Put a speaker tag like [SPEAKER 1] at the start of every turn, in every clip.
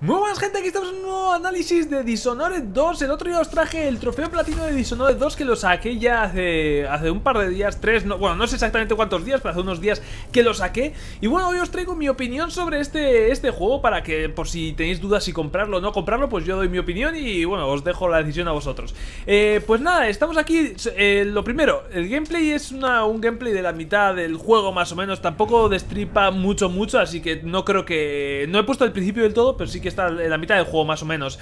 [SPEAKER 1] Muy buenas gente, aquí estamos en un nuevo análisis de Dishonored 2 El otro día os traje el trofeo platino de Dishonored 2 que lo saqué ya hace, hace un par de días, tres, bueno, no sé exactamente cuántos días, pero hace unos días que lo saqué Y bueno, hoy os traigo mi opinión sobre este, este juego para que por si tenéis dudas si comprarlo o no comprarlo, pues yo doy mi opinión y bueno, os dejo la decisión a vosotros eh, Pues nada, estamos aquí, eh, lo primero, el gameplay es un gameplay de la mitad del juego más o menos Tampoco destripa mucho mucho, así que no creo que, no he puesto el principio del todo, pero sí que está en la mitad del juego más o menos,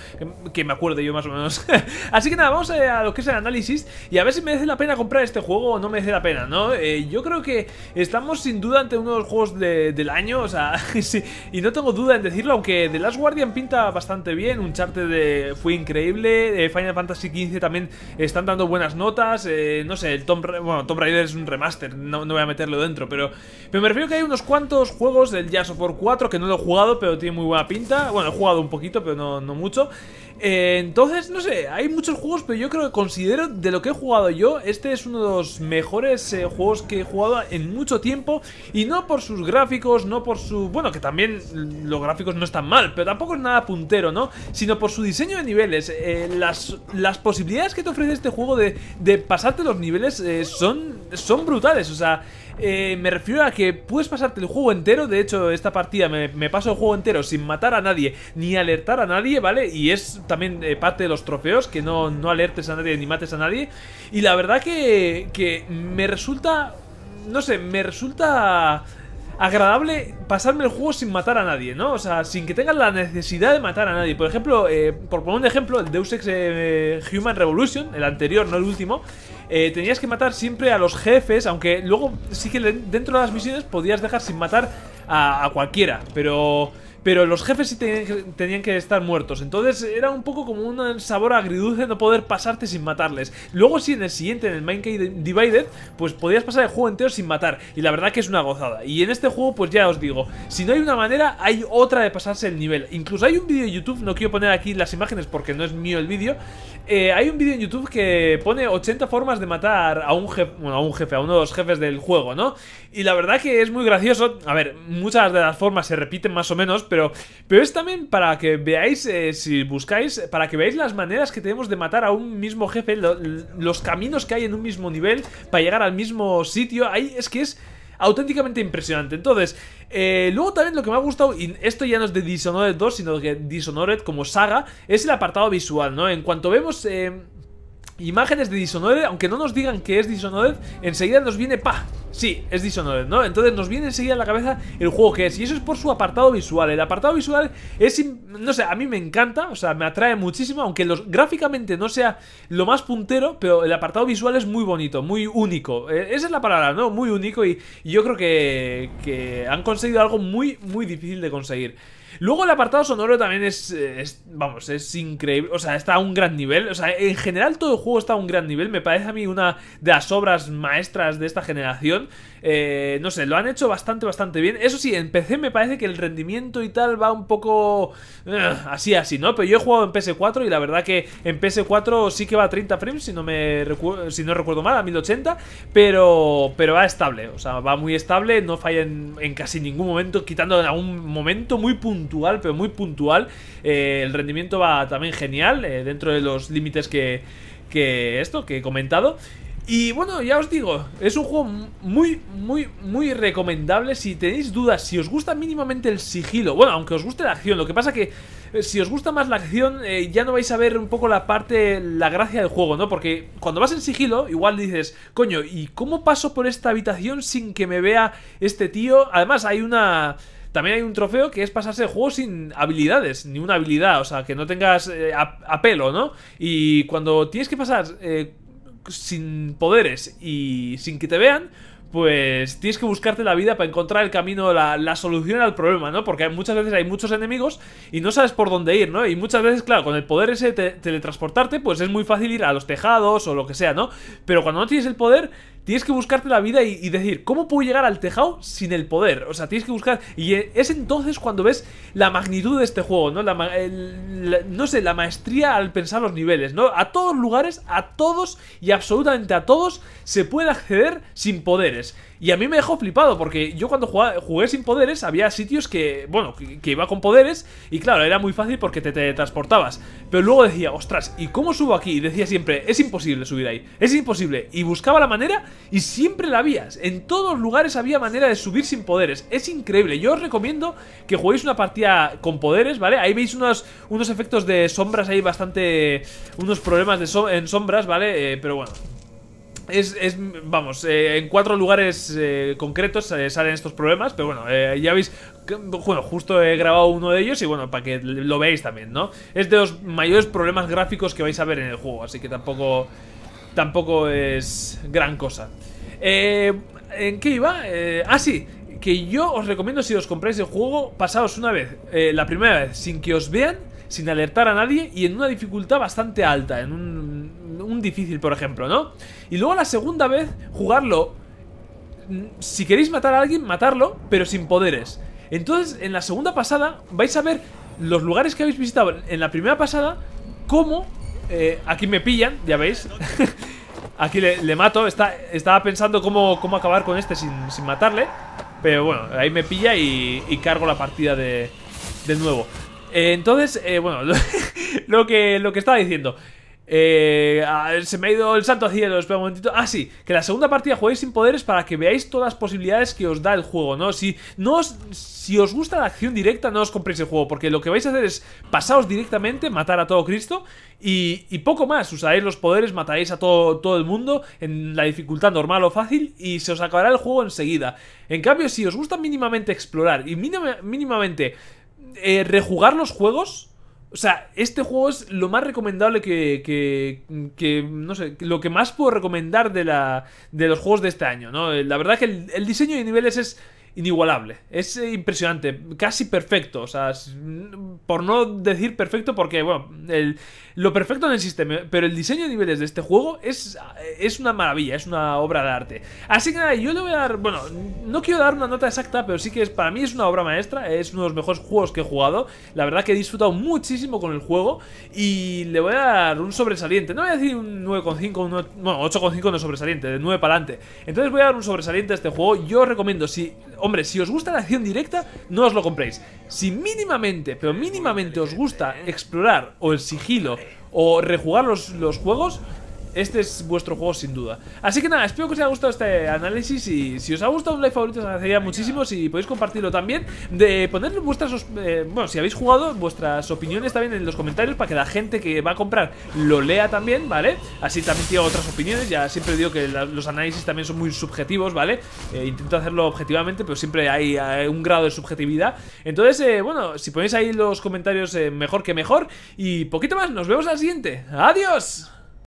[SPEAKER 1] que me acuerdo yo más o menos. Así que nada, vamos a lo que es el análisis y a ver si merece la pena comprar este juego o no merece la pena, ¿no? Eh, yo creo que estamos sin duda ante uno de los juegos del año, o sea, sí, y no tengo duda en decirlo, aunque The Last Guardian pinta bastante bien, un charte de, fue increíble, eh, Final Fantasy XV también están dando buenas notas, eh, no sé, el Tom, bueno, Tomb Raider es un remaster, no, voy a meterlo dentro, pero, me refiero que hay unos cuantos juegos del Jazz of War 4 que no lo he jugado, pero tiene muy buena pinta, bueno, jugado un poquito, pero no, mucho. Eh, entonces, no sé, hay muchos juegos, pero yo creo que considero de lo que he jugado yo, este es uno de los mejores eh, juegos que he jugado en mucho tiempo. Y no por sus gráficos, no por su... Bueno, que también los gráficos no están mal, pero tampoco es nada puntero, ¿no? Sino por su diseño de niveles. Eh, las, las posibilidades que te ofrece este juego de, de pasarte los niveles son, son brutales. O sea, eh, me refiero a que puedes pasarte el juego entero. De hecho, esta partida me, paso el juego entero sin matar a nadie ni alertar a nadie, ¿vale? Y es también eh, parte de los trofeos que no, no, alertes a nadie ni mates a nadie. Y la verdad que, que me resulta. No sé, me resulta agradable pasarme el juego sin matar a nadie, ¿no? O sea, sin que tengas la necesidad de matar a nadie. Por ejemplo, eh, por poner un ejemplo, el Deus Ex Human Revolution, el anterior, no el último, eh, tenías que matar siempre a los jefes, aunque luego sí que dentro de las misiones podías dejar sin matar a, a cualquiera, pero pero los jefes sí tenían que, estar muertos. Entonces era un poco como un sabor agridulce no poder pasarte sin matarles. Luego si en el siguiente, en el Minecraft Divided, pues podías pasar el juego entero sin matar. Y la verdad que es una gozada. Y en este juego, pues ya os digo, si no hay una manera, hay otra de pasarse el nivel. Incluso hay un vídeo en YouTube, no quiero poner aquí las imágenes porque no es mío el vídeo. Eh, hay un vídeo en YouTube que pone 80 formas de matar a un jefe, a un jefe, a uno de los jefes del juego, ¿no? Y la verdad que es muy gracioso. A ver, muchas de las formas se repiten más o menos, pero pero, es también para que veáis, eh, si buscáis, para que veáis las maneras que tenemos de matar a un mismo jefe, los caminos que hay en un mismo nivel para llegar al mismo sitio. Ahí es que es auténticamente impresionante. Entonces, eh, luego también lo que me ha gustado, y esto ya no es de Dishonored 2, sino de Dishonored como saga, es el apartado visual, ¿no? En cuanto vemos... Eh, imágenes de Dishonored, aunque no nos digan que es Dishonored, enseguida nos viene, pa, sí, es Dishonored, ¿no? Entonces nos viene enseguida en la cabeza el juego que es, y eso es por su apartado visual. El apartado visual es, no sé, a mí me encanta, o sea, me atrae muchísimo, aunque gráficamente no sea lo más puntero, pero el apartado visual es muy bonito, muy único. E, esa es la palabra, ¿no? Muy único, y, yo creo que han conseguido algo muy, muy difícil de conseguir. Luego el apartado sonoro también eh, es, vamos, es increíble, o sea, está a un gran nivel, o sea, en general todo el juego está a un gran nivel, me parece a mí una de las obras maestras de esta generación eh, no sé, lo han hecho bastante, bastante bien. Eso sí, en PC me parece que el rendimiento y tal va un poco... Eh, así, así, ¿no? Pero yo he jugado en PS4 y la verdad que en PS4 sí que va a 30 frames, si no, me si no recuerdo mal, a 1080. Pero, pero va estable, o sea, va muy estable, no falla en, casi ningún momento, quitando en algún momento muy puntual, pero muy puntual. Eh, el rendimiento va también genial, dentro de los límites que, que esto, que he comentado. Y bueno, ya os digo, es un juego muy, muy, muy recomendable Si tenéis dudas, si os gusta mínimamente el sigilo Bueno, aunque os guste la acción, lo que pasa que eh, si os gusta más la acción eh, Ya no vais a ver un poco la parte, la gracia del juego, ¿no? Porque cuando vas en sigilo, igual dices Coño, ¿y cómo paso por esta habitación sin que me vea este tío? Además hay una... También hay un trofeo que es pasarse el juego sin habilidades, ni una habilidad, o sea, que no tengas eh, apelo, ¿no? Y cuando tienes que pasar sin poderes y sin que te vean, pues tienes que buscarte la vida para encontrar el camino, la, solución al problema, ¿no? Porque muchas veces hay muchos enemigos y no sabes por dónde ir, ¿no? Y muchas veces, claro, con el poder ese de teletransportarte, pues es muy fácil ir a los tejados o lo que sea, ¿no? Pero cuando no tienes el poder tienes que buscarte la vida y, decir, ¿cómo puedo llegar al tejado sin el poder? O sea, tienes que buscar... Y es entonces cuando ves la magnitud de este juego, ¿no? no sé, la maestría al pensar los niveles, ¿no? A todos lugares, a todos y absolutamente a todos se puede acceder sin poderes. Y a mí me dejó flipado, porque yo cuando jugué sin poderes, había sitios que, bueno, que, iba con poderes, y claro, era muy fácil porque te, te transportabas. Pero luego decía, ostras, ¿y cómo subo aquí? Y decía siempre, es imposible subir ahí, es imposible. Y buscaba la manera y siempre la habías. En todos lugares había manera de subir sin poderes. Es increíble. Yo os recomiendo que juguéis una partida con poderes, ¿vale? Ahí veis unos, unos efectos de sombras ahí bastante... Unos problemas de en sombras, ¿vale? Eh, pero bueno, es, vamos, eh, en cuatro lugares eh, concretos salen estos problemas, pero bueno, ya veis, bueno, justo he grabado uno de ellos y bueno, para que lo veáis también, ¿no? Es de los mayores problemas gráficos que vais a ver en el juego, así que tampoco tampoco es gran cosa. Eh, ¿En qué iba? Eh, ah, sí, que yo os recomiendo si os compráis el juego, pasaos una vez, eh, la primera vez, sin que os vean, sin alertar a nadie y en una dificultad bastante alta, en un, un difícil, por ejemplo, ¿no? Y luego la segunda vez, jugarlo, mm, si queréis matar a alguien, matarlo, pero sin poderes. Entonces, en la segunda pasada, vais a ver los lugares que habéis visitado en la primera pasada, cómo eh, aquí me pillan, ya veis. aquí le, mato. estaba pensando cómo, cómo, acabar con este sin, matarle. Pero bueno, ahí me pilla y, cargo la partida de, de nuevo. Eh, entonces, eh, bueno, lo, que, lo que estaba diciendo. Eh, se me ha ido el santo cielo, espera un momentito. Ah, sí, que la segunda partida juguéis sin poderes para que veáis todas las posibilidades que os da el juego, ¿no? Si, no os, si os gusta la acción directa, no os compréis el juego, porque lo que vais a hacer es pasaros directamente, matar a todo Cristo y, poco más. Usaréis los poderes, mataréis a todo, todo el mundo en la dificultad normal o fácil y se os acabará el juego enseguida. En cambio, si os gusta mínimamente explorar y mínimamente eh, rejugar los juegos o sea, este juego es lo más recomendable que, que, que no sé, lo que más puedo recomendar de, la, de los juegos de este año, ¿no? La verdad es que el, el diseño de niveles es inigualable. Es impresionante, casi perfecto. O sea, por no decir perfecto, porque, bueno, lo perfecto en el sistema, pero el diseño de niveles de este juego es, es una maravilla, es una obra de arte. Así que nada, yo le voy a dar, bueno, no quiero dar una nota exacta, pero sí que es, para mí es una obra maestra, es uno de los mejores juegos que he jugado. La verdad que he disfrutado muchísimo con el juego y le voy a dar un sobresaliente. No voy a decir un 9,5, bueno, 8,5 no sobresaliente, de 9 para adelante. Entonces voy a dar un sobresaliente a este juego. Yo recomiendo, si Hombre, si os gusta la acción directa, no os lo compréis. Si mínimamente, pero mínimamente os gusta explorar o el sigilo o rejugar los, los juegos, este es vuestro juego sin duda. Así que nada, espero que os haya gustado este análisis y si os ha gustado un like favorito os agradecería muchísimo si podéis compartirlo también, de poner vuestras, eh, bueno, si habéis jugado, vuestras opiniones también en los comentarios para que la gente que va a comprar lo lea también, ¿vale? Así también tengo otras opiniones, ya siempre digo que los análisis también son muy subjetivos, ¿vale? Eh, intento hacerlo objetivamente, pero siempre hay, un grado de subjetividad. Entonces, eh, bueno, si ponéis ahí los comentarios mejor que mejor y poquito más, nos vemos en la siguiente. ¡Adiós!